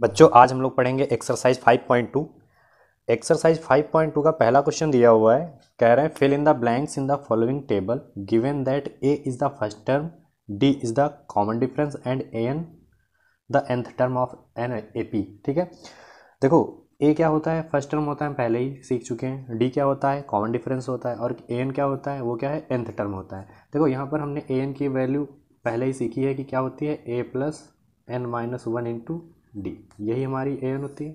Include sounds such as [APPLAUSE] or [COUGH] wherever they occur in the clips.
बच्चों आज हम लोग पढ़ेंगे एक्सरसाइज 5.2 एक्सरसाइज 5.2 का पहला क्वेश्चन दिया हुआ है कह रहे हैं fill in the blanks in the following table given that A is the first term D is the common difference and N the nth term of an A P ठीक है देखो ए क्या होता है फर्स्ट टर्म होता है हम पहले ही सीख चुके हैं डी क्या होता है कॉमन डिफरेंस होता है और ए एन क्या होता है वो क्या है एंथ टर्म होता है देखो यहाँ पर हमने ए एन की वैल्यू पहले ही सीखी है कि क्या होती है ए plus N minus one into D यही हमारी ए एन होती है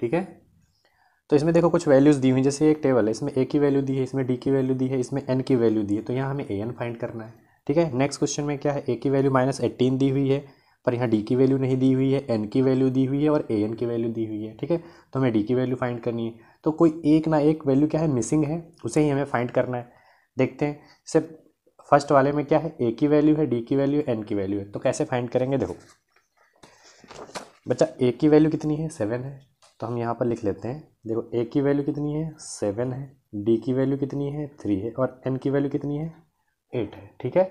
ठीक है तो इसमें देखो कुछ वैल्यूज़ दी हुई जैसे एक टेबल है इसमें ए की वैल्यू दी है इसमें डी की वैल्यू दी है इसमें एन की वैल्यू दी है तो यहाँ हमें ए एन फाइंड करना है ठीक है नेक्स्ट क्वेश्चन में क्या है ए की वैल्यू माइनस एटीन दी हुई है पर यहाँ डी की वैल्यू नहीं दी हुई है एन की वैल्यू दी हुई है और ए एन की वैल्यू दी हुई है ठीक है तो हमें डी की वैल्यू फाइंड करनी है तो कोई एक ना एक वैल्यू क्या है मिसिंग है उसे ही हमें फाइंड करना है देखते हैं सिर्फ फर्स्ट वाले में क्या है ए की वैल्यू है डी की वैल्यू एन की वैल्यू है तो कैसे फाइंड करेंगे देखो बच्चा ए की वैल्यू कितनी है सेवन है तो हम यहाँ पर लिख लेते हैं देखो ए की वैल्यू कितनी है सेवन है डी की वैल्यू कितनी है थ्री है और एन की वैल्यू कितनी है एट है ठीक है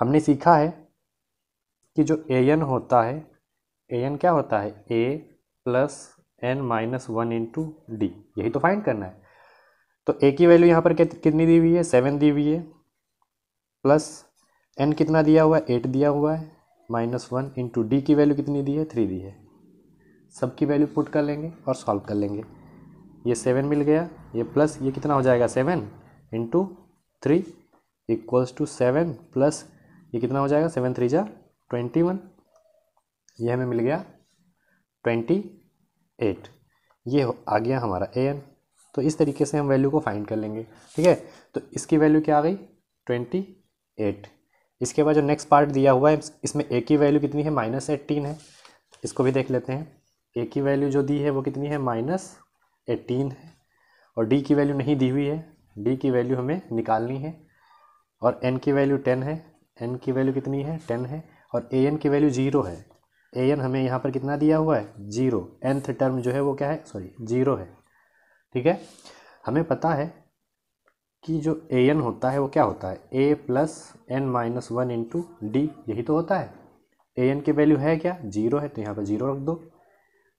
हमने सीखा है कि जो ए एन होता है ए एन क्या होता है ए plus N minus one into D यही तो फाइंड करना है तो ए की वैल्यू यहाँ पर कितनी दी हुई है सेवन दी हुई है प्लस एन कितना दिया हुआ है एट दिया हुआ है माइनस वन इंटू डी की वैल्यू कितनी दी है थ्री दी है सब की वैल्यू पुट कर लेंगे और सॉल्व कर लेंगे ये सेवन मिल गया ये प्लस ये कितना हो जाएगा seven into three equals to seven plus ये कितना हो जाएगा सेवन थ्री जा ट्वेंटी वन ये हमें मिल गया ट्वेंटी एट ये आ गया हमारा ए एन तो इस तरीके से हम वैल्यू को फाइंड कर लेंगे ठीक है तो इसकी वैल्यू क्या आ गई ट्वेंटी एट इसके बाद जो नेक्स्ट पार्ट दिया हुआ है इसमें ए की वैल्यू कितनी है माइनस एट्टीन है इसको भी देख लेते हैं ए की वैल्यू जो दी है वो कितनी है माइनस एटीन है और डी की वैल्यू नहीं दी हुई है डी की वैल्यू हमें निकालनी है और एन की वैल्यू टेन है एन की वैल्यू कितनी है टेन है और ए एन की वैल्यू ज़ीरो है ए एन हमें यहाँ पर कितना दिया हुआ है ज़ीरो एंथ टर्म जो है वो क्या है सॉरी ज़ीरो है ठीक है हमें पता है कि जो ए एन होता है वो क्या होता है ए plus N minus one into D यही तो होता है ए एन की वैल्यू है क्या जीरो है तो यहाँ पर जीरो रख दो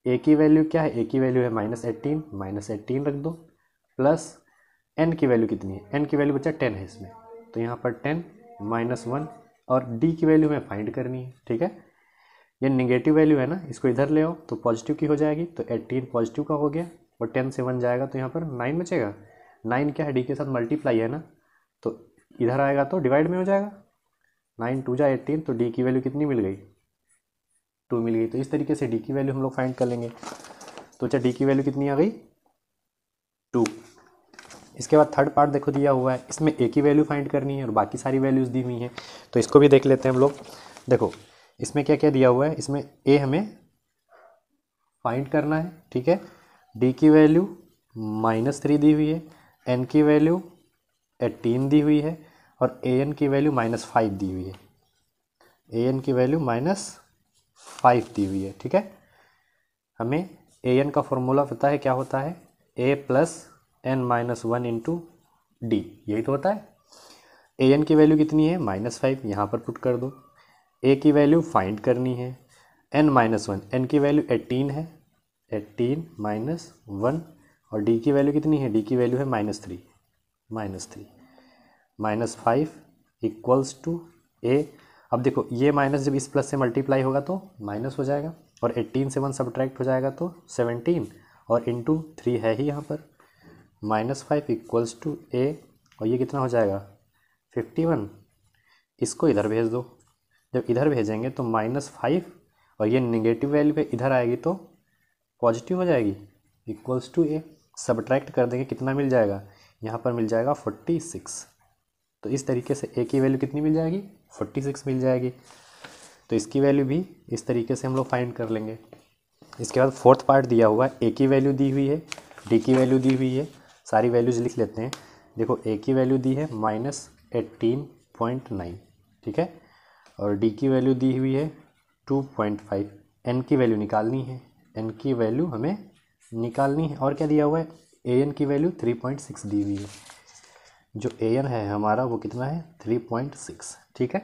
ए की वैल्यू क्या है ए की वैल्यू है माइनस एट्टीन माइनस एट्टीन रख दो प्लस एन की वैल्यू कितनी है एन की वैल्यू बच्चा टेन है इसमें तो यहाँ पर टेन माइनस वन और डी की वैल्यू हमें फाइंड करनी है ठीक है ये निगेटिव वैल्यू है ना इसको इधर ले आओ तो पॉजिटिव की हो जाएगी तो एट्टीन पॉजिटिव का हो गया और टेन से वन जाएगा तो यहाँ पर नाइन बचेगा नाइन क्या है डी के साथ मल्टीप्लाई है ना तो इधर आएगा तो डिवाइड में हो जाएगा नाइन टू जा एट्टीन तो डी की वैल्यू कितनी मिल गई टू मिल गई तो इस तरीके से डी की वैल्यू हम लोग फाइंड कर लेंगे तो अच्छा डी की वैल्यू कितनी आ गई इसके बाद थर्ड पार्ट देखो दिया हुआ है इसमें एक ही वैल्यू फाइंड करनी है और बाकी सारी वैल्यूज़ दी हुई हैं तो इसको भी देख लेते हैं हम लोग देखो इसमें क्या क्या दिया हुआ है इसमें ए हमें फाइंड करना है ठीक है डी की वैल्यू माइनस थ्री दी हुई है एन की वैल्यू एटीन दी हुई है और ए एन की वैल्यू माइनस फाइव दी हुई है ए एन की वैल्यू माइनस फाइव दी हुई है ठीक है हमें ए एन का फॉर्मूला पता है क्या होता है ए plus N minus one into D यही तो होता है ए एन की वैल्यू कितनी है माइनस फाइव यहाँ पर पुट कर दो ए की वैल्यू फाइंड करनी है एन माइनस वन एन की वैल्यू एटीन है एटीन माइनस वन और डी की वैल्यू कितनी है डी की वैल्यू है minus three minus three minus five equals to a अब देखो ये माइनस जब इस प्लस से मल्टीप्लाई होगा तो माइनस हो जाएगा और एट्टीन से वन सब्ट्रैक्ट हो जाएगा तो सेवनटीन और इंटू थ्री है ही यहाँ पर minus five equals to a और ये कितना हो जाएगा फिफ्टी वन इसको इधर भेज दो जब इधर भेजेंगे तो माइनस फाइव और ये निगेटिव वैल्यू पे इधर आएगी तो पॉजिटिव हो जाएगी इक्वल्स टू ए सब्ट्रैक्ट कर देंगे कितना मिल जाएगा यहाँ पर मिल जाएगा फोर्टी सिक्स तो इस तरीके से ए की वैल्यू कितनी मिल जाएगी फोर्टी सिक्स मिल जाएगी तो इसकी वैल्यू भी इस तरीके से हम लोग फाइंड कर लेंगे इसके बाद फोर्थ पार्ट दिया हुआ है ए की वैल्यू दी हुई है डी की वैल्यू दी हुई है सारी वैल्यूज़ लिख लेते हैं देखो ए की वैल्यू दी है माइनस एट्टीन पॉइंट नाइन ठीक है और डी की वैल्यू दी हुई है टू पॉइंट फाइव एन की वैल्यू निकालनी है एन की वैल्यू हमें निकालनी है और क्या दिया हुआ है ए एन की वैल्यू थ्री पॉइंट सिक्स दी हुई है जो ए एन है हमारा वो कितना है थ्री पॉइंट सिक्स ठीक है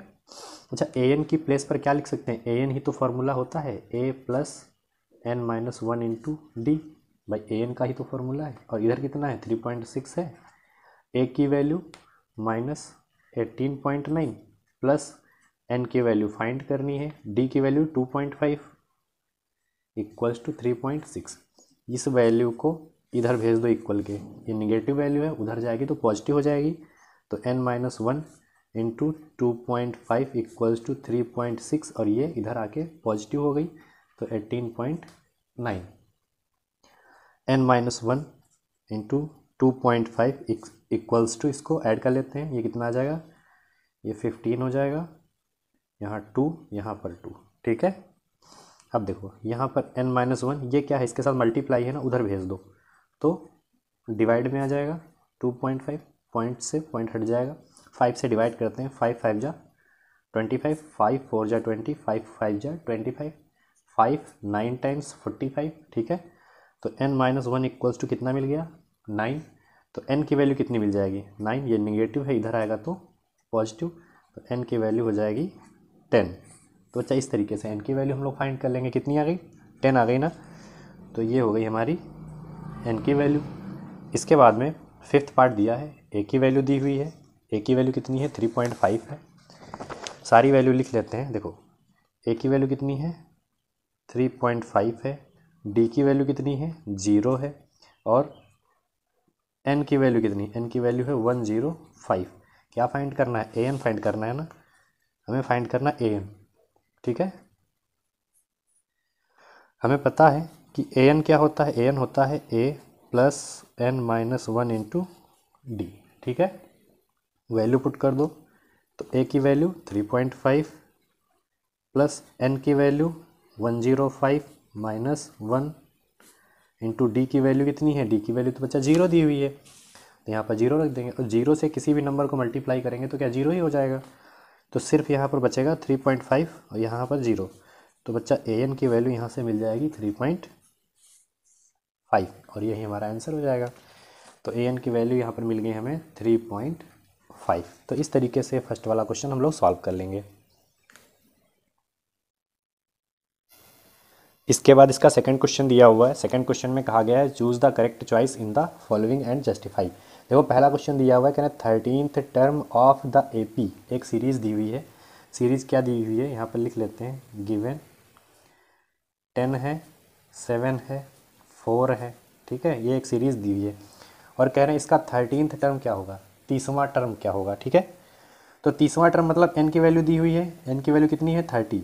अच्छा ए एन की प्लेस पर क्या लिख सकते हैं ए एन ही तो फार्मूला होता है ए plus N minus one into d भाई ए एन का ही तो फॉर्मूला है और इधर कितना है थ्री पॉइंट सिक्स है ए की value minus eighteen point nine plus n की वैल्यू फाइंड करनी है डी की value two point five equals to three point six इस वैल्यू को इधर भेज दो इक्वल के ये निगेटिव वैल्यू है उधर जाएगी तो पॉजिटिव हो जाएगी तो n minus one into two point five equals to three point six और ये इधर आके पॉजिटिव हो गई तो eighteen point nine n minus one into two point five equals to इसको ऐड कर लेते हैं ये कितना आ जाएगा ये फिफ्टीन हो जाएगा यहाँ टू यहाँ पर टू ठीक है अब देखो यहाँ पर एन माइनस वन ये क्या है इसके साथ मल्टीप्लाई है ना उधर भेज दो तो डिवाइड में आ जाएगा टू पॉइंट फाइव पॉइंट से पॉइंट हट जाएगा फाइव से डिवाइड करते हैं फाइव फाइव जा ट्वेंटी फाइव फाइव फोर जा ट्वेंटी फाइव फाइव जा twenty five five nine times forty five ठीक है तो n minus one equals to कितना मिल गया नाइन तो एन की वैल्यू कितनी मिल जाएगी नाइन ये निगेटिव है इधर आएगा तो पॉजिटिव तो एन की वैल्यू हो जाएगी टेन तो अच्छा इस तरीके से एन की वैल्यू हम लोग फाइंड कर लेंगे कितनी आ गई टेन आ गई ना तो ये हो गई हमारी एन की वैल्यू इसके बाद में फिफ्थ पार्ट दिया है ए की वैल्यू दी हुई है ए की वैल्यू कितनी है थ्री पॉइंट फाइव है सारी वैल्यू लिख लेते हैं देखो ए की वैल्यू कितनी है थ्री पॉइंट फाइव है डी की वैल्यू कितनी है ज़ीरो है और एन की वैल्यू कितनी एन की वैल्यू है वन ज़ीरो फाइव क्या फाइंड करना है ए एन फाइंड करना है ना हमें फाइंड करना ए एन ठीक है हमें पता है कि ए एन क्या होता है ए एन होता है ए plus N minus one into d ठीक है वैल्यू पुट कर दो तो ए की value three point five plus n की value one zero five minus one into D की वैल्यू कितनी है डी की वैल्यू तो बच्चा जीरो दी हुई है तो यहाँ पर जीरो रख देंगे और जीरो से किसी भी नंबर को मल्टीप्लाई करेंगे तो क्या जीरो ही हो जाएगा तो सिर्फ यहाँ पर बचेगा थ्री पॉइंट फाइव और यहाँ पर जीरो तो बच्चा ए एन की वैल्यू यहाँ से मिल जाएगी थ्री पॉइंट फाइव और यही हमारा आंसर हो जाएगा तो ए एन की वैल्यू यहाँ पर मिल गई हमें थ्री पॉइंट फाइव तो इस तरीके से फर्स्ट वाला क्वेश्चन हम लोग सॉल्व कर लेंगे इसके बाद इसका सेकंड क्वेश्चन दिया हुआ है सेकंड क्वेश्चन में कहा गया है choose the correct choice in the following and justify देखो पहला क्वेश्चन दिया हुआ है कहना thirteenth term of the AP एक सीरीज़ दी हुई है सीरीज़ क्या दी हुई है यहाँ पर लिख लेते हैं गिवन टेन है सेवन है फोर है ठीक है ये एक सीरीज़ दी हुई है और कह रहे हैं इसका थर्टीनथ टर्म क्या होगा तीसवा टर्म क्या होगा ठीक है तो तीसवा टर्म मतलब एन की वैल्यू दी हुई है एन की वैल्यू कितनी है थर्टी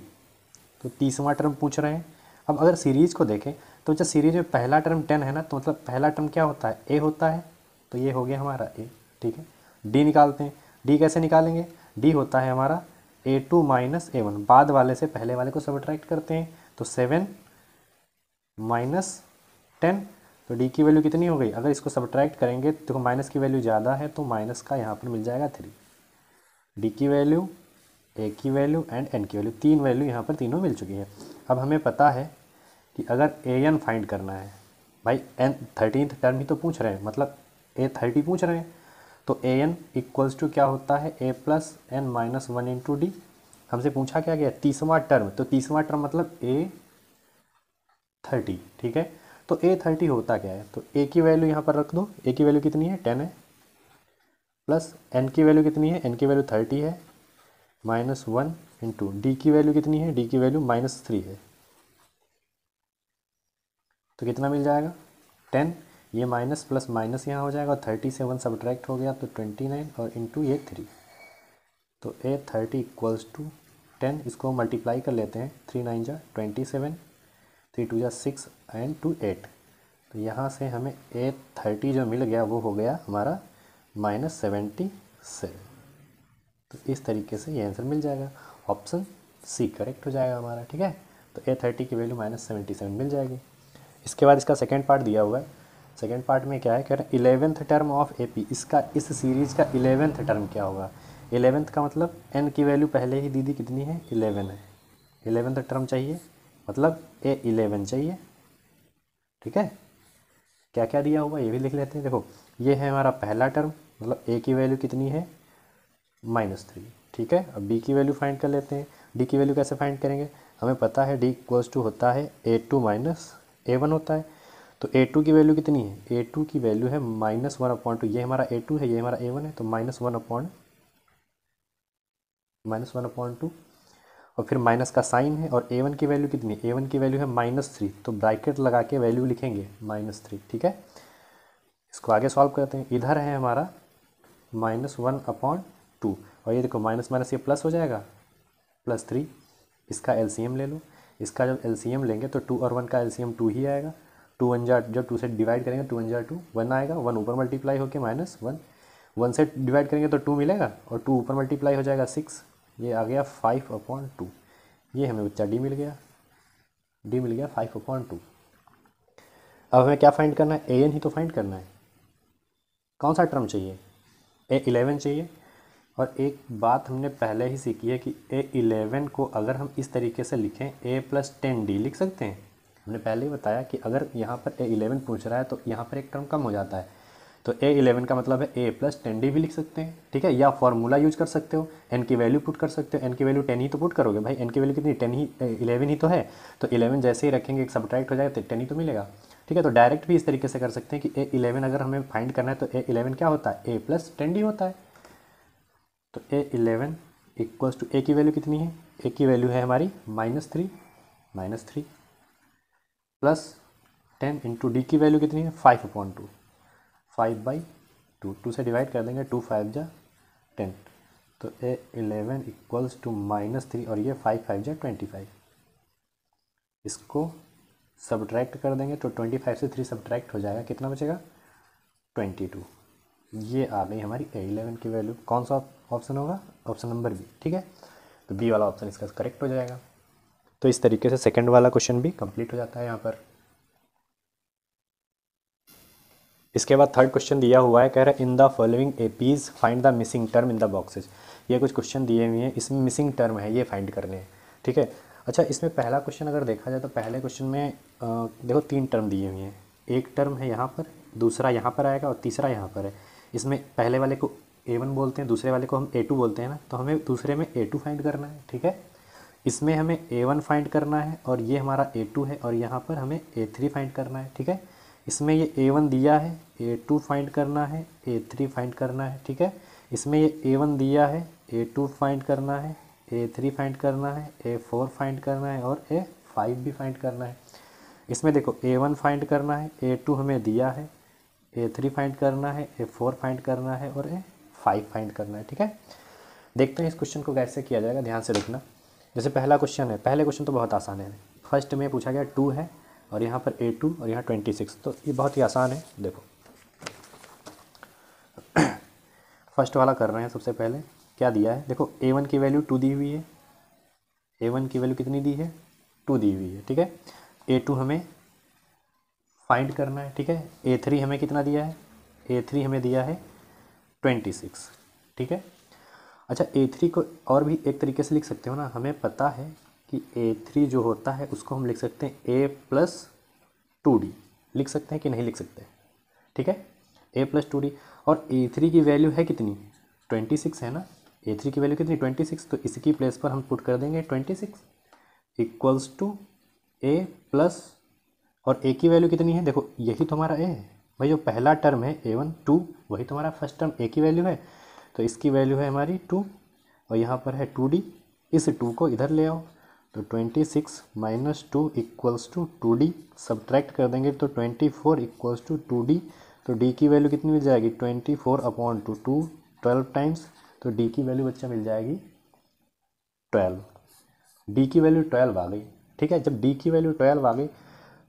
तो तीसवा टर्म पूछ रहे हैं अब अगर सीरीज़ को देखें तो जब सीरीज में पहला टर्म टेन है ना तो मतलब पहला टर्म क्या होता है ए होता है तो ये हो गया हमारा ए ठीक है डी निकालते हैं डी कैसे निकालेंगे डी होता है हमारा a two minus a one बाद वाले से पहले वाले को अट्रैक्ट करते हैं तो सेवन माइनस टेन तो डी की वैल्यू कितनी हो गई अगर इसको सब्ट्रैक्ट करेंगे तो माइनस की वैल्यू ज़्यादा है तो माइनस का यहाँ पर मिल जाएगा थ्री डी की वैल्यू ए की वैल्यू एंड एन की वैल्यू तीन वैल्यू यहाँ पर तीनों मिल चुकी है अब हमें पता है कि अगर ए एन फाइंड करना है भाई एन थर्टीन टर्म ही तो पूछ रहे हैं मतलब ए थर्टी पूछ रहे हैं तो ए एन इक्वल्स टू क्या होता है ए plus N minus one into d हमसे पूछा क्या गया तीसवा टर्म तो तीसवा टर्म मतलब ए थर्टी ठीक है तो ए थर्टी होता क्या है तो ए की वैल्यू यहाँ पर रख दो ए की वैल्यू कितनी है टेन है प्लस एन की वैल्यू कितनी है एन की वैल्यू थर्टी है माइनस वन इंटू डी की वैल्यू कितनी है डी की वैल्यू माइनस थ्री है तो कितना मिल जाएगा टेन ये माइनस प्लस माइनस यहाँ हो जाएगा और थर्टी सेवन सब्ट्रैक्ट हो गया तो ट्वेंटी नाइन और इंटू ये थ्री तो a thirty equals to ten इसको मल्टीप्लाई कर लेते हैं थ्री नाइन जा ट्वेंटी सेवन थ्री टू जा सिक्स एंड टू एट तो यहाँ से हमें ए थर्टी जो मिल गया वो हो गया हमारा माइनस सेवेंटी सेवन तो इस तरीके से ये आंसर मिल जाएगा ऑप्शन सी करेक्ट हो जाएगा हमारा ठीक है तो ए थर्टी की वैल्यू माइनस सेवेंटी सेवन मिल जाएगी इसके बाद इसका सेकेंड पार्ट दिया हुआ है सेकेंड पार्ट में क्या है कह रहे हैं eleventh term of A P इसका इस सीरीज़ का इलेवेंथ टर्म क्या होगा इलेवेंथ का मतलब एन की वैल्यू पहले ही दीदी कितनी है इलेवन है इलेवेंथ टर्म चाहिए मतलब ए इलेवन चाहिए ठीक है क्या क्या दिया हुआ ये भी लिख लेते हैं देखो ये है हमारा पहला टर्म मतलब ए की वैल्यू कितनी है माइनस थ्री ठीक है अब बी की वैल्यू फाइंड कर लेते हैं डी की वैल्यू कैसे फाइंड करेंगे हमें पता है डी इक्वल्स टू होता है ए टू माइनस ए वन होता है तो ए टू की वैल्यू कितनी है ए टू की वैल्यू है माइनस वन अपॉइंट टू ये हमारा ए टू है ये हमारा ए वन है तो minus one upon minus one upon two और फिर माइनस का साइन है और ए वन की वैल्यू कितनी है ए वन की वैल्यू है माइनस थ्री तो ब्रैकेट लगा के वैल्यू लिखेंगे माइनस थ्री ठीक है इसको आगे सॉल्व करते हैं इधर है हमारा माइनस वन अपॉन टू और ये देखो माइनस माइनस ये प्लस हो जाएगा प्लस थ्री इसका एम ले लो इसका जब एम लेंगे तो टू और वन का एम टू ही आएगा टू वन जार जब टू से डिवाइड करेंगे टू वन जार टू वन आएगा वन ऊपर मल्टीप्लाई होकर माइनस वन वन से डिवाइड करेंगे तो टू मिलेगा और टू ऊपर मल्टीप्लाई हो जाएगा सिक्स ये आ गया फाइव अपॉन टू ये हमें बच्चा डी मिल गया डी मिल गया फाइव अपॉन टू अब हमें क्या फाइंड करना है ए एन ही तो फाइंड करना है कौन सा टर्म चाहिए ए इलेवन चाहिए और एक बात हमने पहले ही सीखी है कि ए इलेवन को अगर हम इस तरीके से लिखें ए प्लस टेन डी लिख सकते हैं हमने पहले ही बताया कि अगर यहाँ पर ए इलेवन पूछ रहा है तो यहाँ पर एक टर्म कम हो जाता है तो ए इलेवन का मतलब है ए प्लस टेन डी भी लिख सकते हैं ठीक है या फॉर्मूला यूज कर सकते हो एन की वैल्यू पुट कर सकते हो एन की वैल्यू टेन ही तो पुट करोगे भाई एन की वैल्यू कितनी टेन ही इलेवन ही तो है तो इलेवन जैसे ही रखेंगे एक सब्ट्रैक्ट हो जाएगा तो टेन ही तो मिलेगा ठीक है तो डायरेक्ट भी इस तरीके से कर सकते हैं कि ए इलेवन अगर हमें फाइंड करना है तो ए इलेवन क्या होता है ए प्लस टेन डी होता है तो ए इलेवन इक्वल्स टू ए की वैल्यू कितनी है ए की वैल्यू है हमारी minus three minus three plus ten into D की वैल्यू कितनी है five upon two five by two two से डिवाइड कर देंगे टू फाइव जा टेन तो a eleven equals to minus three और ये फाइव फाइव जा ट्वेंटी फाइव इसको सब्ट्रैक्ट कर देंगे तो ट्वेंटी फाइव से थ्री सब्ट्रैक्ट हो जाएगा कितना बचेगा ट्वेंटी टू ये आ गई हमारी ए इलेवन की वैल्यू कौन सा ऑप्शन होगा ऑप्शन नंबर बी ठीक है तो बी वाला ऑप्शन इसका करेक्ट हो जाएगा तो इस तरीके से सेकंड वाला क्वेश्चन भी कंप्लीट हो जाता है यहाँ पर इसके बाद थर्ड क्वेश्चन दिया हुआ है कह रहा है in the following A Ps find the missing term in the boxes ये कुछ क्वेश्चन दिए हुए हैं इसमें मिसिंग टर्म है ये फाइंड करने हैं ठीक है अच्छा इसमें पहला क्वेश्चन अगर देखा जाए तो पहले क्वेश्चन में आ, देखो तीन टर्म दिए हुए हैं एक टर्म है यहाँ पर दूसरा यहाँ पर आएगा और तीसरा यहाँ पर है इसमें पहले वाले को ए वन बोलते हैं दूसरे वाले को हम ए टू बोलते हैं ना तो हमें दूसरे में ए टू फाइंड करना है ठीक है इसमें हमें ए वन फाइंड करना है और ये हमारा ए टू है और यहाँ पर हमें ए थ्री फाइंड करना है ठीक है इसमें ये ए वन दिया है ए टू फाइंड करना है ए थ्री फाइंड करना है ठीक है इसमें ये ए वन दिया है ए टू फाइंड करना है ए थ्री फाइंड करना है ए फोर फाइंड करना है और ए फाइव भी फाइंड करना है इसमें देखो ए वन फाइंड करना है ए टू हमें दिया है ए थ्री फाइंड करना है ए फोर फाइंड करना है और ए फाइव फाइंड करना है ठीक है देखते हैं इस क्वेश्चन को कैसे किया जाएगा ध्यान से देखना जैसे पहला क्वेश्चन है पहले क्वेश्चन तो बहुत आसान है फर्स्ट में पूछा गया टू है और यहाँ पर ए टू और यहाँ ट्वेंटी सिक्स तो ये बहुत ही आसान है देखो फर्स्ट [CLEARS THROAT] वाला कर रहे हैं सबसे पहले क्या दिया है देखो ए वन की वैल्यू टू दी हुई है ए वन की वैल्यू कितनी दी है टू दी हुई है ठीक है ए टू हमें फाइंड करना है ठीक है ए थ्री हमें कितना दिया है ए थ्री हमें दिया है ट्वेंटी सिक्स ठीक है अच्छा ए थ्री को और भी एक तरीके से लिख सकते हो ना हमें पता है कि ए थ्री जो होता है उसको हम लिख सकते हैं ए प्लस टू डी लिख सकते हैं कि नहीं लिख सकते ठीक है ए प्लस टू डी और ए थ्री की वैल्यू है कितनी ट्वेंटी सिक्स है ना ए थ्री की वैल्यू कितनी ट्वेंटी सिक्स तो इसकी प्लेस पर हम पुट कर देंगे twenty six equals to A plus और ए की वैल्यू कितनी है देखो यही तो हमारा ए है भाई जो पहला टर्म है ए वन टू वही तुम्हारा फर्स्ट टर्म ए की वैल्यू है तो इसकी वैल्यू है हमारी टू और यहाँ पर है टू डी इस टू को इधर ले आओ तो twenty six minus two equals to two d subtract कर देंगे तो twenty four equals to two D तो डी की वैल्यू कितनी मिल जाएगी twenty four upon two two twelve times तो डी की वैल्यू बच्चा मिल जाएगी ट्वेल्व डी की वैल्यू ट्वेल्व आ गई ठीक है जब डी की वैल्यू ट्वेल्व आ गई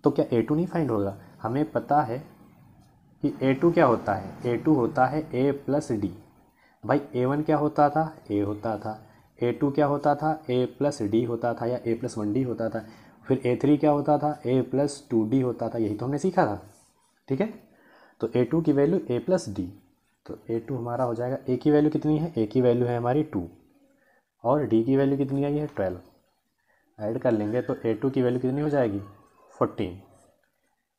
तो क्या ए टू नहीं फाइंड होगा हमें पता है कि ए टू क्या होता है ए टू होता है ए प्लस डी भाई ए वन क्या होता था ए होता था ए टू क्या होता था ए प्लस डी होता था या ए प्लस वन डी होता था फिर ए थ्री क्या होता था ए प्लस टू डी होता था यही तो हमने सीखा था ठीक है तो ए टू की वैल्यू ए प्लस डी तो ए टू हमारा हो जाएगा ए की वैल्यू कितनी है ए की वैल्यू है हमारी टू और डी की वैल्यू कितनी आई है ट्वेल्व ऐड कर लेंगे तो ए टू की वैल्यू कितनी हो जाएगी फोर्टीन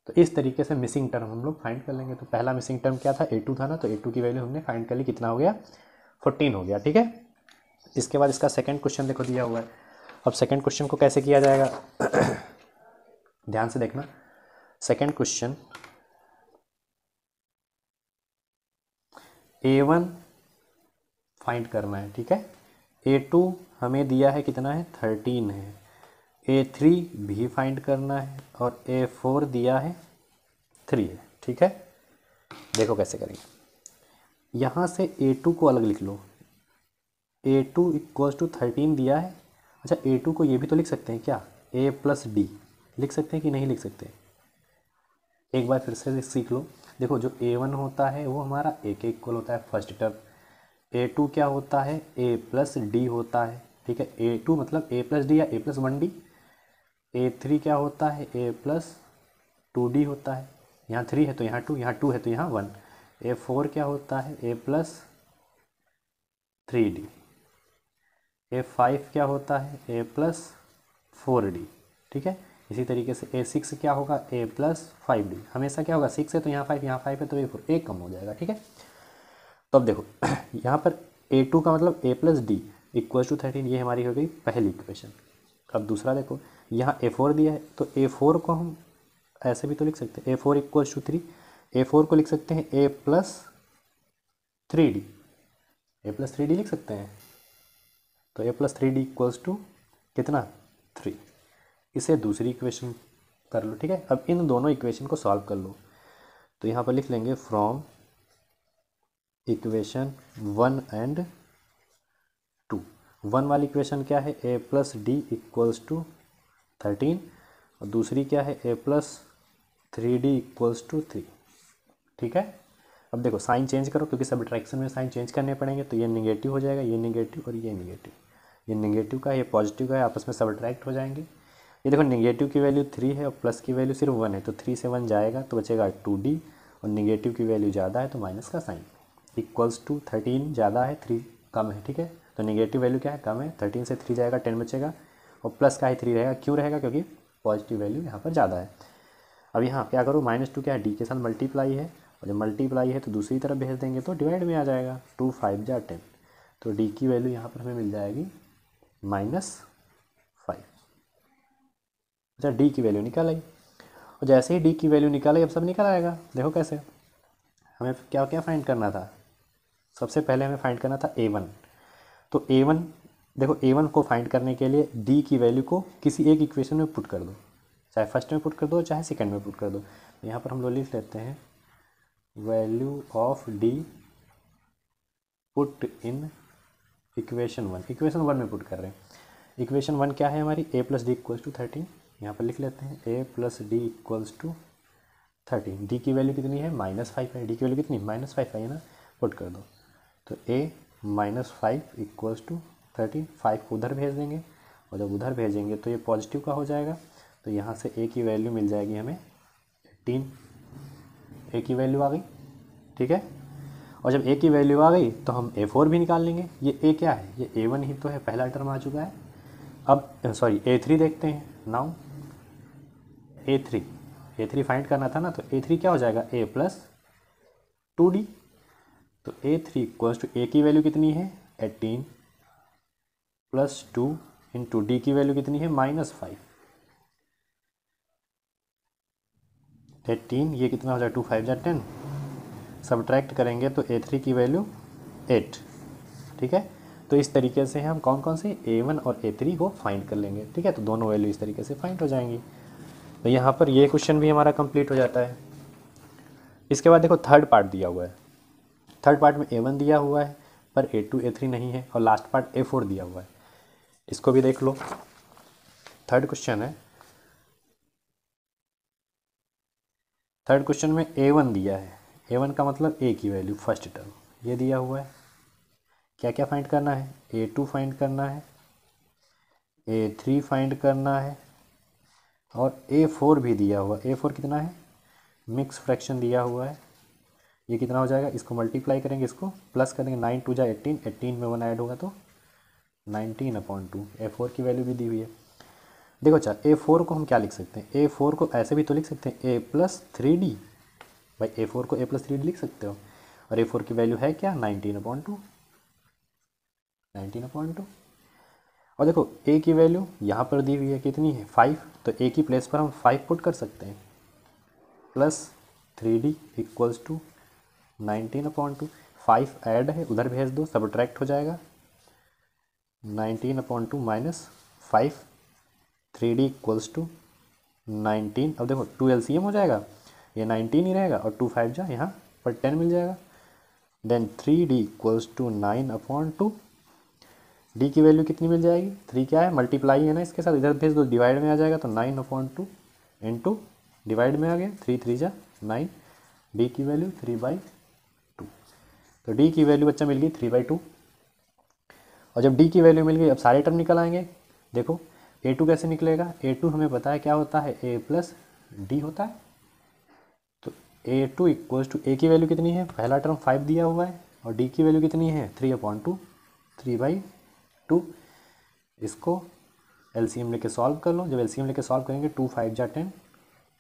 तो इस तरीके से मिसिंग टर्म हम लोग फाइंड कर लेंगे तो पहला मिसिंग टर्म क्या था ए टू था ना तो ए टू की वैल्यू हमने फाइंड कर ली कितना हो गया फोर्टीन हो गया ठीक है इसके बाद इसका सेकेंड क्वेश्चन देखो दिया हुआ है अब सेकेंड क्वेश्चन को कैसे किया जाएगा [COUGHS] ध्यान से देखना second question a one find करना है ठीक है ए टू हमें दिया है कितना है थर्टीन है ए थ्री भी फाइंड करना है और ए फोर दिया है थ्री है ठीक है देखो कैसे करेंगे यहाँ से ए टू को अलग लिख लो a two equals to thirteen दिया है अच्छा ए टू को ये भी तो लिख सकते हैं क्या ए प्लस डी लिख सकते हैं कि नहीं लिख सकते एक बार फिर से सीख लो देखो जो ए वन होता है वो हमारा ए के इक्वल होता है फर्स्ट टर्म ए टू क्या होता है ए प्लस डी होता है ठीक है ए टू मतलब ए प्लस डी या a plus one d a three क्या होता है ए प्लस टू डी होता है यहाँ थ्री है तो यहाँ टू यहाँ टू है तो यहाँ वन ए फोर क्या होता है ए plus three D A five क्या होता है ए प्लस फोर डी ठीक है इसी तरीके से ए सिक्स क्या होगा ए प्लस फाइव डी हमेशा क्या होगा सिक्स है तो यहाँ फाइव यहाँ फाइव है तो ए फोर ए कम हो जाएगा ठीक है तो अब देखो [CLEARS THROAT] यहाँ पर ए टू का मतलब a plus d equal to thirteen ये हमारी हो गई पहली इक्वेशन अब दूसरा देखो यहाँ ए फोर दिया है तो ए फोर को हम ऐसे भी तो लिख सकते हैं ए four equals to three A four को लिख सकते हैं ए plus three D a plus three d लिख सकते हैं तो a plus three D equals to कितना थ्री इसे दूसरी इक्वेशन कर लो ठीक है अब इन दोनों इक्वेशन को सॉल्व कर लो तो यहाँ पर लिख लेंगे from equation one and two one वाली इक्वेशन क्या है ए plus D equals to thirteen और दूसरी क्या है ए plus three D equals to three ठीक है अब देखो साइन चेंज करो क्योंकि सब अट्रैक्शन में साइन चेंज करने पड़ेंगे तो ये निगेटिव हो जाएगा ये निगेटिव और ये निगेटिव ये निगेटिव का ये पॉजिटिव का है आपस में सब अट्रैक्ट हो जाएंगे ये देखो निगेटिव की वैल्यू थ्री है और प्लस की वैल्यू सिर्फ वन है तो थ्री से वन जाएगा तो बचेगा टू डी और निगेटिव की वैल्यू ज़्यादा है तो माइनस का साइन इक्वल्स टू थर्टीन ज़्यादा है थ्री कम है ठीक है तो निगेटिव वैल्यू क्या है कम है थर्टीन से थ्री जाएगा टेन बचेगा और प्लस का ही थ्री रहेगा क्यों रहेगा क्योंकि पॉजिटिव वैल्यू यहाँ पर ज़्यादा है अब यहाँ क्या करो माइनस टू क्या है डी के साथ मल्टीप्लाई है और जब मल्टीप्लाई है तो दूसरी तरफ भेज देंगे तो डिवाइड में आ जाएगा टू फाइव जा टेन तो डी की वैल्यू यहाँ पर हमें मिल जाएगी माइनस फाइव अच्छा डी की वैल्यू निकल आई और जैसे ही डी की वैल्यू निकल आई अब सब निकल आएगा देखो कैसे हमें क्या क्या फाइंड करना था सबसे पहले हमें फाइंड करना था ए वन तो ए वन देखो ए वन को फाइंड करने के लिए डी की वैल्यू को किसी एक इक्वेशन में पुट कर दो चाहे फर्स्ट में पुट कर दो चाहे सेकेंड में पुट कर दो यहाँ पर हम लोग लिख लेते हैं value of D put in equation one equation one में पुट कर रहे हैं इक्वेशन वन क्या है हमारी ए plus D equals to thirteen यहाँ पर लिख लेते हैं ए plus D equals to thirteen d की वैल्यू कितनी है माइनस फाइव है डी की वैल्यू कितनी माइनस फाइव है ना पुट कर दो तो a minus five equals to thirty five को उधर भेज देंगे और जब उधर भेजेंगे तो ये पॉजिटिव का हो जाएगा तो यहाँ से ए की वैल्यू मिल जाएगी हमें एटीन ए की वैल्यू आ गई ठीक है और जब ए की वैल्यू आ गई तो हम ए फोर भी निकाल लेंगे ये ए क्या है ये ए वन ही तो है पहला टर्म आ चुका है अब सॉरी ए थ्री देखते हैं now a three a three find करना था ना तो ए थ्री क्या हो जाएगा ए प्लस टू डी तो ए थ्री इक्वल्स टू ए की वैल्यू कितनी है eighteen plus two into D की वैल्यू कितनी है माइनस फाइव एटीन ये कितना हो जाए टू फाइव या टेन सब्ट्रैक्ट करेंगे तो ए थ्री की वैल्यू एट ठीक है तो इस तरीके से हम कौन कौन से ए वन और ए थ्री को फाइंड कर लेंगे ठीक है तो दोनों वैल्यू इस तरीके से फाइंड हो जाएंगी तो यहाँ पर ये क्वेश्चन भी हमारा कंप्लीट हो जाता है इसके बाद देखो थर्ड पार्ट दिया हुआ है थर्ड पार्ट में ए वन दिया हुआ है पर ए टू ए थ्री नहीं है और लास्ट पार्ट ए फोर दिया हुआ है इसको भी देख लो थर्ड क्वेश्चन है थर्ड क्वेश्चन में ए वन दिया है ए वन का मतलब ए की वैल्यू फर्स्ट टर्म ये दिया हुआ है क्या क्या फाइंड करना है ए टू फाइंड करना है ए थ्री फाइंड करना है और ए फोर भी दिया हुआ ए फोर कितना है मिक्स फ्रैक्शन दिया हुआ है ये कितना हो जाएगा इसको मल्टीप्लाई करेंगे इसको प्लस करेंगे नाइन टू जाए एट्टीन एट्टीन में वन ऐड होगा तो nineteen upon two A four की वैल्यू भी दी हुई है देखो अच्छा ए फोर को हम क्या लिख सकते हैं ए फोर को ऐसे भी तो लिख सकते हैं ए प्लस थ्री डी भाई ए फोर को ए प्लस थ्री डी लिख सकते हो और ए फोर की वैल्यू है क्या nineteen upon two nineteen upon two और देखो ए की वैल्यू यहाँ पर दी हुई है कितनी है फाइव तो ए की प्लेस पर हम फाइव पुट कर सकते हैं plus three D equals to nineteen upon two five add है उधर भेज दो सब हो जाएगा nineteen upon two minus five three D equals to nineteen अब देखो टू एल सी एम हो जाएगा ये नाइनटीन ही रहेगा और टू फाइव जा यहाँ पर टेन मिल जाएगा then three D equals to nine upon two D की वैल्यू कितनी मिल जाएगी थ्री क्या है मल्टीप्लाई है ना इसके साथ इधर भेज दो डिवाइड में आ जाएगा तो nine upon two two divide में आ गया थ्री थ्री जा नाइन डी की वैल्यू थ्री बाई टू तो डी की वैल्यू बच्चा मिल गई थ्री बाई टू और जब डी की वैल्यू मिल गई अब सारे टर्म निकल आएंगे देखो ए टू कैसे निकलेगा ए टू हमें पता है क्या होता है ए प्लस डी होता है तो ए टू इक्वल्स टू ए की वैल्यू कितनी है पहला टर्म फाइव दिया हुआ है और डी की वैल्यू कितनी है three upon two three by two इसको एल सी एम लेके सॉल्व कर लो जब एल सी एम लेके सॉल्व करेंगे टू फाइव जा ten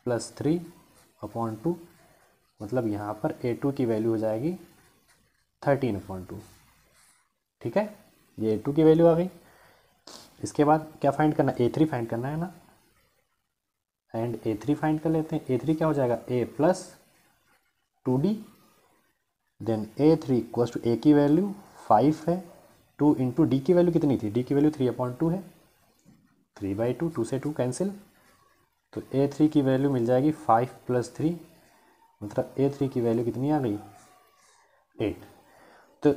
plus three upon two मतलब यहाँ पर ए टू की वैल्यू हो जाएगी थर्टीन अपॉन टू ठीक है ये टू की वैल्यू आ गई इसके बाद क्या फाइंड करना ए थ्री फाइंड करना है ना एंड ए थ्री फाइंड कर लेते हैं ए थ्री क्या हो जाएगा A plus two D then A three equals to ए की वैल्यू फाइव है टू इंटू डी की वैल्यू कितनी थी डी की वैल्यू थ्री अपॉइंट टू है थ्री बाई टू टू से टू कैंसिल तो ए थ्री की वैल्यू मिल जाएगी फाइव प्लस थ्री मतलब ए थ्री की वैल्यू कितनी आ गई एट तो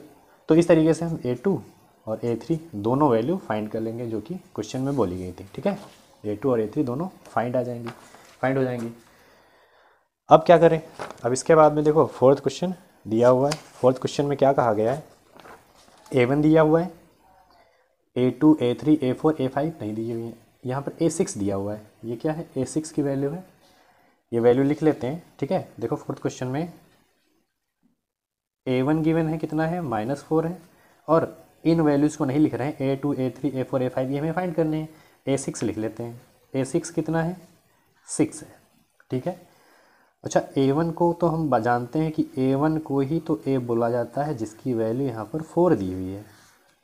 तो इस तरीके से हम ए टू और ए थ्री दोनों वैल्यू फाइंड कर लेंगे जो कि क्वेश्चन में बोली गई थी ठीक है ए टू और ए थ्री दोनों फाइंड आ जाएंगी फाइंड हो जाएंगी अब क्या करें अब इसके बाद में देखो फोर्थ क्वेश्चन दिया हुआ है फोर्थ क्वेश्चन में क्या कहा गया है ए वन दिया हुआ है ए two A three A four A five नहीं दी हुई है यहाँ पर ए सिक्स दिया हुआ है ये क्या है ए सिक्स की वैल्यू है ये वैल्यू लिख लेते हैं ठीक है देखो फोर्थ क्वेश्चन में ए वन गिवन है कितना है माइनस फोर है और इन वैल्यूज़ को नहीं लिख रहे हैं A two A three A four A five ये हमें फाइंड करने हैं ए सिक्स लिख लेते हैं ए सिक्स कितना है सिक्स है ठीक है अच्छा ए वन को तो हम जानते हैं कि ए वन को ही तो ए बोला जाता है जिसकी वैल्यू यहाँ पर फोर दी हुई है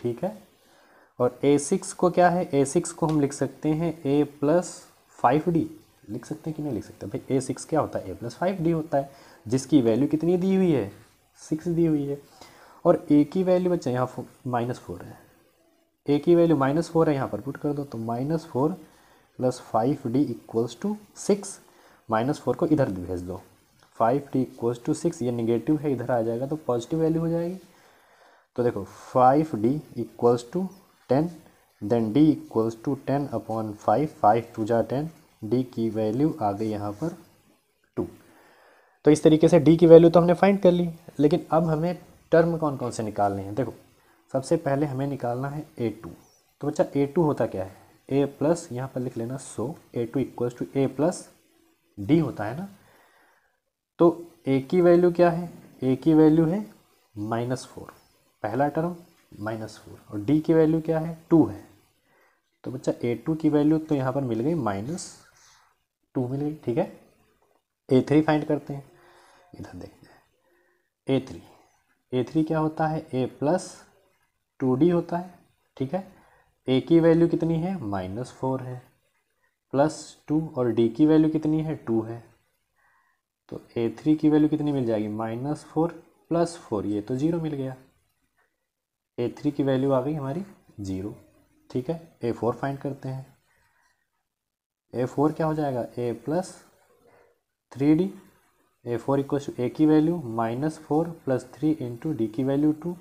ठीक है और ए सिक्स को क्या है ए सिक्स को हम लिख सकते हैं ए प्लस फाइव डी लिख सकते हैं कि नहीं लिख सकते भाई ए सिक्स क्या होता है ए प्लस फाइव डी होता है जिसकी वैल्यू कितनी दी हुई है सिक्स दी हुई है और ए की वैल्यू बच्चा यहाँ माइनस फोर है ए की वैल्यू माइनस फोर है यहाँ पर पुट कर दो तो minus four plus five D equals to six minus four को इधर भेज दो five D equals to six ये निगेटिव है इधर आ जाएगा तो पॉजिटिव वैल्यू हो जाएगी तो देखो five D equals to ten then D equals to ten upon five five two जा टेन डी की वैल्यू आ गई यहाँ पर टू तो इस तरीके से डी की वैल्यू तो हमने फाइंड कर ली लेकिन अब हमें टर्म कौन कौन से निकालने हैं देखो सबसे पहले हमें निकालना है ए टू तो बच्चा ए टू होता क्या है ए प्लस यहाँ पर लिख लेना so A two equals to A plus D होता है ना तो ए की वैल्यू क्या है ए की वैल्यू है माइनस फोर पहला टर्म माइनस फोर और डी की वैल्यू क्या है टू है तो बच्चा ए टू की वैल्यू तो यहाँ पर मिल गई माइनस टू मिल गई ठीक है ए थ्री फाइंड करते हैं इधर देखते हैं ए थ्री ए थ्री क्या होता है ए प्लस टू डी होता है ठीक है ए की वैल्यू कितनी है माइनस फोर है प्लस टू और डी की वैल्यू कितनी है टू है तो ए थ्री की वैल्यू कितनी मिल जाएगी माइनस फोर प्लस फोर ये तो ज़ीरो मिल गया ए थ्री की वैल्यू आ गई हमारी ज़ीरो ठीक है ए फोर फाइंड करते हैं ए फोर क्या हो जाएगा A plus three D A four equals to ए की value minus four plus three into D की वैल्यू टू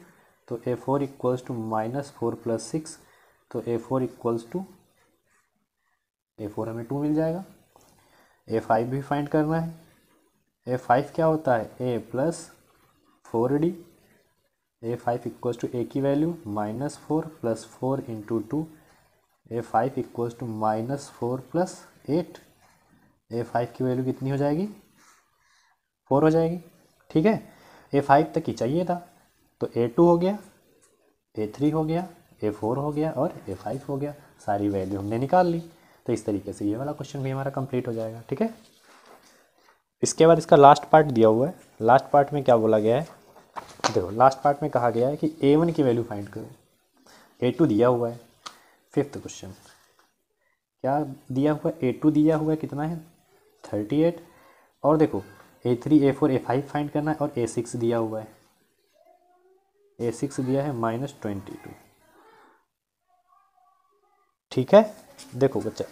तो A four equals to minus four plus six तो A four equals to A four हमें two मिल जाएगा A five भी find करना है ए फाइव क्या होता है ए plus four D A five equals to ए की value minus four plus four into two A five equals to minus four plus eight A five की वैल्यू कितनी हो जाएगी फोर हो जाएगी ठीक है ए फाइव तक ही चाहिए था तो ए टू हो गया ए थ्री हो गया ए फोर हो गया और ए फाइव हो गया सारी वैल्यू हमने निकाल ली तो इस तरीके से ये वाला क्वेश्चन भी हमारा कंप्लीट हो जाएगा ठीक है इसके बाद इसका लास्ट पार्ट दिया हुआ है लास्ट पार्ट में क्या बोला गया है देखो लास्ट पार्ट में कहा गया है कि ए वन की वैल्यू फाइंड करो ए टू दिया हुआ है फिफ्थ क्वेश्चन क्या दिया हुआ है ए टू दिया हुआ है कितना है थर्टी एट और देखो A three A four A five find करना है और ए सिक्स दिया हुआ है ए सिक्स दिया है माइनस ट्वेंटी टू ठीक है देखो बच्चा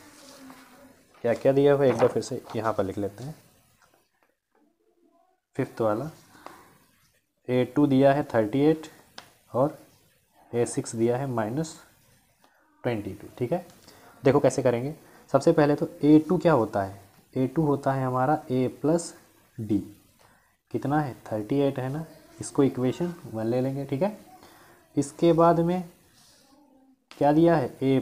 क्या क्या दिया हुआ है एक बार फिर से यहाँ पर लिख लेते हैं फिफ्थ वाला ए टू दिया है थर्टी एट और ए सिक्स दिया है माइनस ट्वेंटी टू ठीक है देखो कैसे करेंगे सबसे पहले तो ए टू क्या होता है ए टू होता है हमारा ए प्लस डी कितना है थर्टी एट है ना इसको इक्वेशन वन ले लेंगे ठीक है इसके बाद में क्या दिया है ए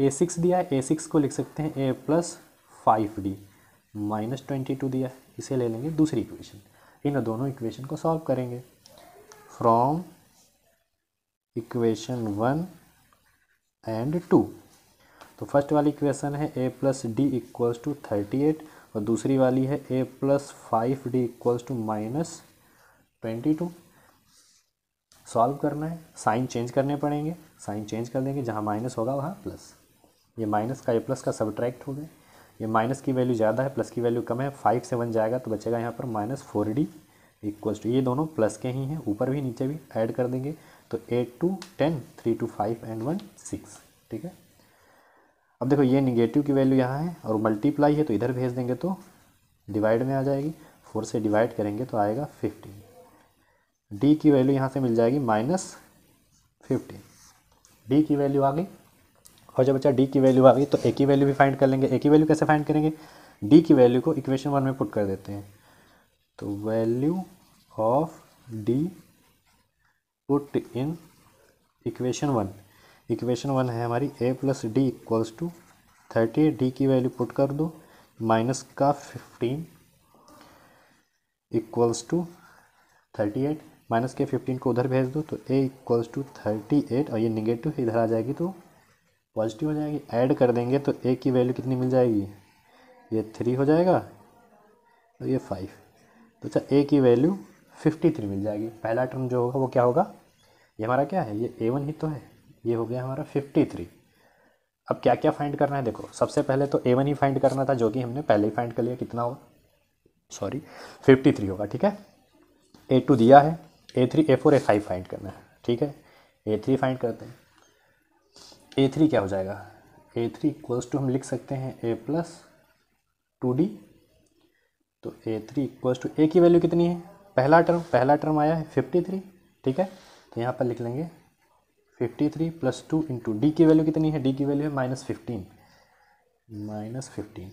ए सिक्स दिया है ए सिक्स को लिख सकते हैं ए plus five D minus twenty two दिया है इसे ले लेंगे दूसरी इक्वेशन इन दोनों इक्वेशन को सॉल्व करेंगे from equation one and two तो फर्स्ट वाली इक्वेशन है ए plus D equals to thirty eight और दूसरी वाली है ए plus five D equals to minus twenty two solve करना है साइन चेंज करने पड़ेंगे साइन चेंज कर देंगे जहाँ माइनस होगा वहाँ प्लस ये माइनस का ए प्लस का सब्ट्रैक्ट हो गया ये माइनस की वैल्यू ज़्यादा है प्लस की वैल्यू कम है फाइव से वन जाएगा तो बचेगा यहाँ पर minus four D equals to ये दोनों प्लस के ही हैं ऊपर भी नीचे भी ऐड कर देंगे तो eight two ten three two five and one six ठीक है अब देखो ये निगेटिव की वैल्यू यहाँ है और मल्टीप्लाई है तो इधर भेज देंगे तो डिवाइड में आ जाएगी फोर से डिवाइड करेंगे तो आएगा फिफ्टीन डी की वैल्यू यहाँ से मिल जाएगी माइनस फिफ्टीन डी की वैल्यू आ गई और जब बच्चा डी की वैल्यू आ गई तो ए की वैल्यू भी फाइंड कर लेंगे ए की वैल्यू कैसे फाइंड करेंगे डी की वैल्यू को इक्वेशन वन में पुट कर देते हैं तो value of D put in equation one equation one है हमारी ए plus D equals to thirty D की वैल्यू पुट कर दो माइनस का fifteen equals to thirty eight minus के फिफ्टीन को उधर भेज दो तो A equals to thirty eight और ये निगेटिव इधर आ जाएगी तो पॉजिटिव हो जाएगी ऐड कर देंगे तो ए की वैल्यू कितनी मिल जाएगी ये थ्री हो जाएगा और ये फाइव तो अच्छा ए की वैल्यू फिफ्टी थ्री मिल जाएगी पहला टर्म जो होगा वो क्या होगा ये हमारा क्या है ये ए वन ही तो है ये हो गया हमारा फिफ्टी थ्री अब क्या क्या फाइंड करना है देखो सबसे पहले तो ए वन ही फाइंड करना था जो कि हमने पहले ही फाइंड कर लिया कितना होगा सॉरी फिफ्टी थ्री होगा ठीक है ए टू दिया है A three A four A five find करना है ठीक है ए थ्री फाइंड करते हैं ए थ्री क्या हो जाएगा ए थ्री इक्वल्स टू हम लिख सकते हैं ए प्लस टू डी तो ए थ्री इक्वल्स टू ए की वैल्यू कितनी है पहला टर्म पहला टर्म आया है फिफ्टी थ्री ठीक है तो यहाँ पर लिख लेंगे fifty three plus two into D की वैल्यू कितनी है डी की वैल्यू है minus fifteen minus fifteen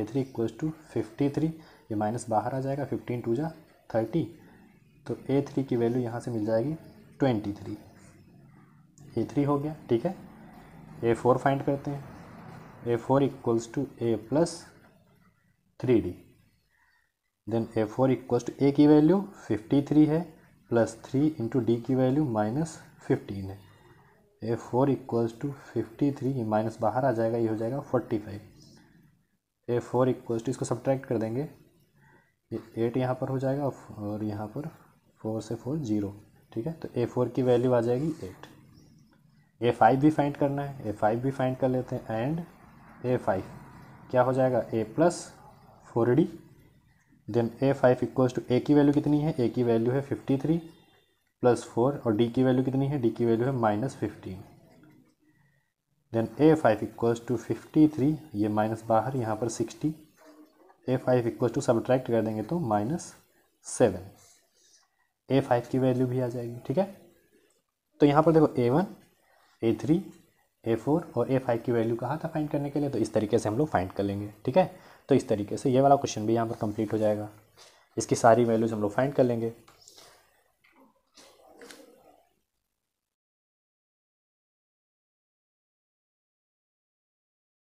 A three equals to fifty three ये माइनस बाहर आ जाएगा फिफ्टीन टू जा थर्टी तो ए थ्री की वैल्यू यहाँ से मिल जाएगी ट्वेंटी थ्री ए थ्री हो गया ठीक है ए फोर फाइंड करते हैं ए four equals to A plus three D then A four equals to ए की वैल्यू फिफ्टी थ्री है प्लस थ्री इंटू डी की वैल्यू माइनस फिफ्टीन है A four equals to fifty three minus बाहर आ जाएगा ये हो जाएगा forty five A four equals to इसको सब्ट्रैक्ट कर देंगे ये एट यहाँ पर हो जाएगा और यहाँ पर फोर से फोर जीरो ठीक है तो ए फोर की वैल्यू आ जाएगी एट ए फाइव भी फाइंड करना है ए फाइव भी फाइंड कर लेते हैं एंड ए फाइव क्या हो जाएगा A plus four D then A five equals to ए की वैल्यू कितनी है ए की वैल्यू है फिफ्टी थ्री प्लस फोर और डी की वैल्यू कितनी है डी की वैल्यू है minus fifteen then A five equals to fifty three ये माइनस बाहर यहाँ पर sixty A five equals to subtract कर देंगे तो माइनस सेवन ए फाइव की वैल्यू भी आ जाएगी ठीक है तो यहाँ पर देखो ए one A three A four और ए फाइव की वैल्यू कहाँ था फाइंड करने के लिए तो इस तरीके से हम लोग फाइंड कर लेंगे ठीक है तो इस तरीके से ये वाला क्वेश्चन भी यहाँ पर कंप्लीट हो जाएगा इसकी सारी वैल्यूज़ हम लोग फाइंड कर लेंगे